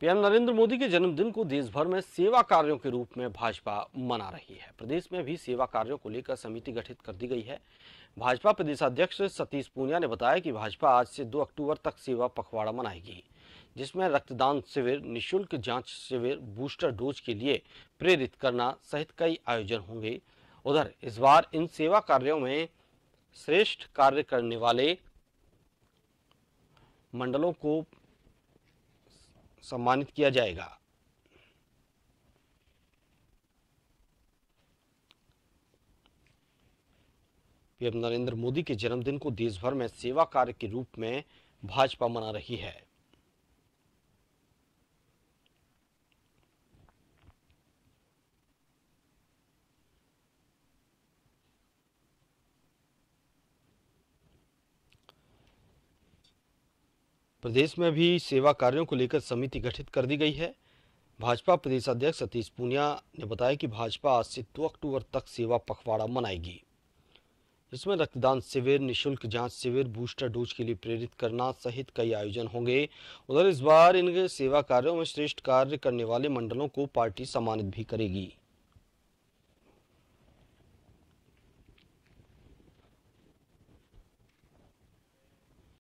PM Narendra Modi के जन्मदिन को देश भर में सेवा कार्यों के रूप में भाजपा मना रही है प्रदेश में भी सेवा कार्यों को लेकर समिति गठित कर दी गई है भाजपा प्रदेश अध्यक्ष सतीश पूनिया ने बताया कि भाजपा आज से 2 अक्टूबर तक सेवा पखवाड़ा मनाएगी जिसमें रक्तदान शिविर निशुल्क जांच शिविर बूस्टर डोज के लिए प्रेरित करना सहित कई आयोजन होंगे उधर इस बार इन सेवा कार्यो में श्रेष्ठ कार्य करने वाले मंडलों को सम्मानित किया जाएगा पीएम नरेंद्र मोदी के जन्मदिन को देशभर में सेवा कार्य के रूप में भाजपा मना रही है प्रदेश में भी सेवा कार्यों को लेकर समिति गठित कर दी गई है भाजपा प्रदेश अध्यक्ष सतीश पूनिया ने बताया कि भाजपा आज से दो अक्टूबर तक सेवा पखवाड़ा मनाएगी इसमें रक्तदान शिविर निशुल्क जांच शिविर बूस्टर डोज के लिए प्रेरित करना सहित कई आयोजन होंगे उधर इस बार इन सेवा कार्यों में श्रेष्ठ कार्य करने वाले मंडलों को पार्टी सम्मानित भी करेगी